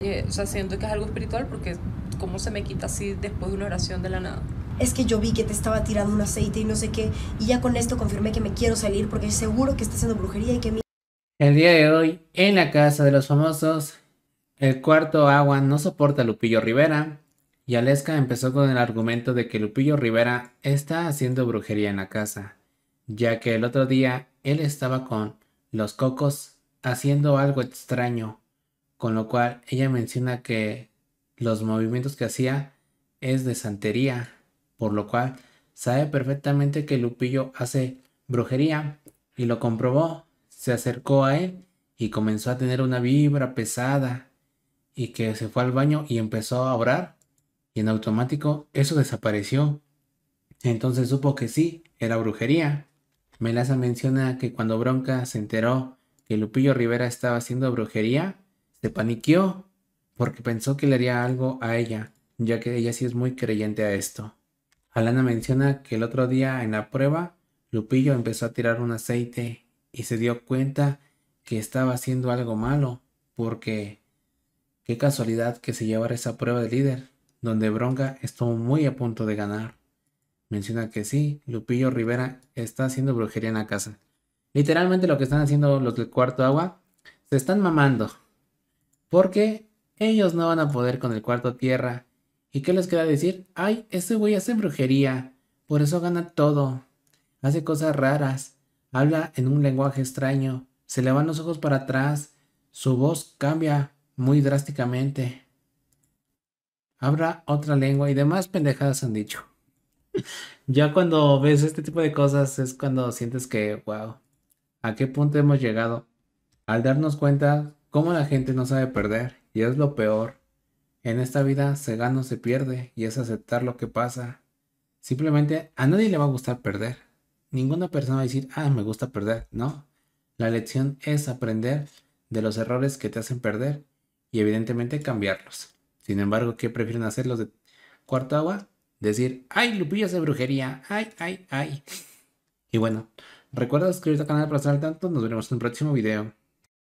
Eh, o sea, siento que es algo espiritual porque cómo se me quita así después de una oración de la nada. Es que yo vi que te estaba tirando un aceite y no sé qué, y ya con esto confirmé que me quiero salir porque seguro que está haciendo brujería y que mi... El día de hoy, en la casa de los famosos, el cuarto agua no soporta a Lupillo Rivera, y Aleska empezó con el argumento de que Lupillo Rivera está haciendo brujería en la casa, ya que el otro día él estaba con los cocos haciendo algo extraño con lo cual ella menciona que los movimientos que hacía es de santería, por lo cual sabe perfectamente que Lupillo hace brujería y lo comprobó, se acercó a él y comenzó a tener una vibra pesada y que se fue al baño y empezó a orar y en automático eso desapareció. Entonces supo que sí, era brujería. Melaza menciona que cuando Bronca se enteró que Lupillo Rivera estaba haciendo brujería, se paniqueó porque pensó que le haría algo a ella, ya que ella sí es muy creyente a esto. Alana menciona que el otro día en la prueba, Lupillo empezó a tirar un aceite y se dio cuenta que estaba haciendo algo malo, porque qué casualidad que se llevara esa prueba de líder, donde Bronca estuvo muy a punto de ganar. Menciona que sí, Lupillo Rivera está haciendo brujería en la casa. Literalmente lo que están haciendo los del cuarto agua, se están mamando. Porque ellos no van a poder con el cuarto tierra. ¿Y qué les queda decir? Ay, ese güey hace brujería. Por eso gana todo. Hace cosas raras. Habla en un lenguaje extraño. Se le van los ojos para atrás. Su voz cambia muy drásticamente. Habla otra lengua y demás pendejadas han dicho. ya cuando ves este tipo de cosas es cuando sientes que, wow, ¿a qué punto hemos llegado? Al darnos cuenta Cómo la gente no sabe perder, y es lo peor. En esta vida se gana o se pierde, y es aceptar lo que pasa. Simplemente a nadie le va a gustar perder. Ninguna persona va a decir, ah, me gusta perder. No. La lección es aprender de los errores que te hacen perder y evidentemente cambiarlos. Sin embargo, ¿qué prefieren hacer los de cuarta agua? Decir, ay, lupillas de brujería, ay, ay, ay. Y bueno, recuerda suscribirte al canal para estar al tanto. Nos veremos en un próximo video.